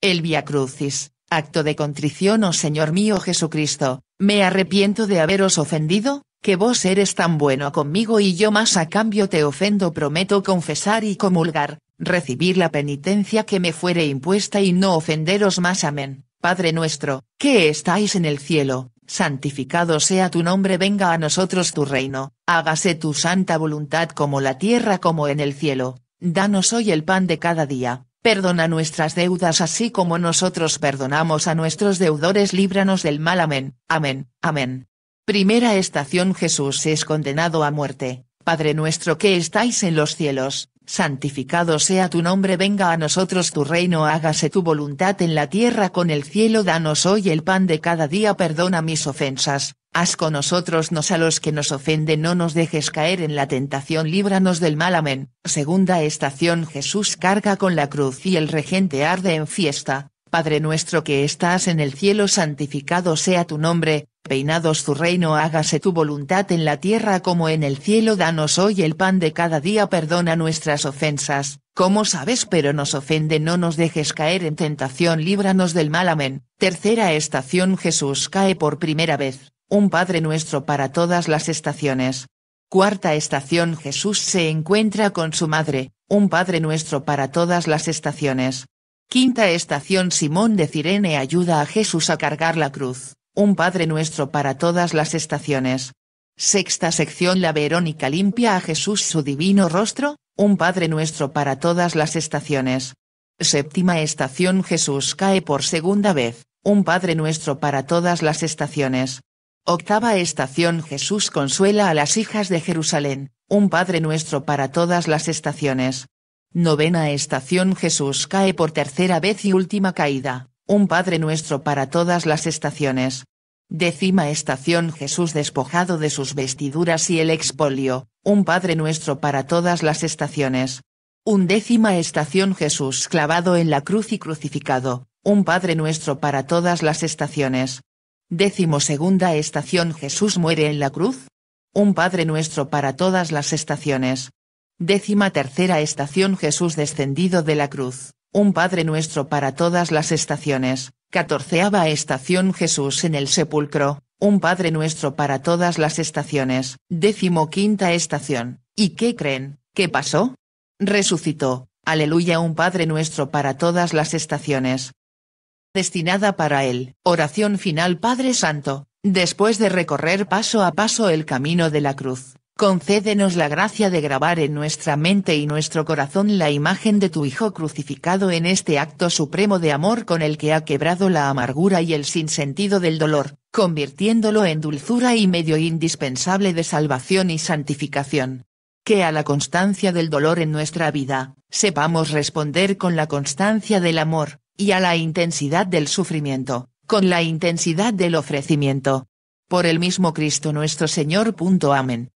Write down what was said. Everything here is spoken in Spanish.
El Via Crucis, acto de contrición oh Señor mío Jesucristo, me arrepiento de haberos ofendido, que vos eres tan bueno conmigo y yo más a cambio te ofendo prometo confesar y comulgar, recibir la penitencia que me fuere impuesta y no ofenderos más amén. Padre nuestro, que estáis en el cielo, santificado sea tu nombre, venga a nosotros tu reino, hágase tu santa voluntad como la tierra como en el cielo. Danos hoy el pan de cada día Perdona nuestras deudas así como nosotros perdonamos a nuestros deudores, líbranos del mal. Amén, amén, amén. Primera estación Jesús es condenado a muerte. Padre nuestro que estáis en los cielos, santificado sea tu nombre, venga a nosotros tu reino, hágase tu voluntad en la tierra con el cielo, danos hoy el pan de cada día, perdona mis ofensas, Haz con nosotros nos a los que nos ofenden, no nos dejes caer en la tentación, líbranos del mal. Amén. Segunda estación Jesús carga con la cruz y el regente arde en fiesta. Padre nuestro que estás en el cielo, santificado sea tu nombre, peinados tu reino, hágase tu voluntad en la tierra como en el cielo, danos hoy el pan de cada día, perdona nuestras ofensas, como sabes pero nos ofende, no nos dejes caer en tentación, líbranos del mal. Amén. Tercera estación Jesús cae por primera vez un Padre Nuestro para todas las estaciones. Cuarta estación Jesús se encuentra con su madre, un Padre Nuestro para todas las estaciones. Quinta estación Simón de Cirene ayuda a Jesús a cargar la cruz, un Padre Nuestro para todas las estaciones. Sexta sección La Verónica limpia a Jesús su divino rostro, un Padre Nuestro para todas las estaciones. Séptima estación Jesús cae por segunda vez, un Padre Nuestro para todas las estaciones. Octava estación Jesús consuela a las hijas de Jerusalén, un Padre nuestro para todas las estaciones. Novena estación Jesús cae por tercera vez y última caída, un Padre nuestro para todas las estaciones. Décima estación Jesús despojado de sus vestiduras y el expolio, un Padre nuestro para todas las estaciones. Undécima estación Jesús clavado en la cruz y crucificado, un Padre nuestro para todas las estaciones segunda estación Jesús muere en la cruz. Un Padre nuestro para todas las estaciones. Décima tercera estación Jesús descendido de la cruz. Un Padre nuestro para todas las estaciones. Catorceava estación Jesús en el sepulcro. Un Padre nuestro para todas las estaciones. Décimo quinta estación. ¿Y qué creen? ¿Qué pasó? Resucitó. Aleluya un Padre nuestro para todas las estaciones destinada para él. Oración final Padre Santo, después de recorrer paso a paso el camino de la cruz, concédenos la gracia de grabar en nuestra mente y nuestro corazón la imagen de tu Hijo crucificado en este acto supremo de amor con el que ha quebrado la amargura y el sinsentido del dolor, convirtiéndolo en dulzura y medio indispensable de salvación y santificación que a la constancia del dolor en nuestra vida, sepamos responder con la constancia del amor, y a la intensidad del sufrimiento, con la intensidad del ofrecimiento. Por el mismo Cristo nuestro Señor. Amén.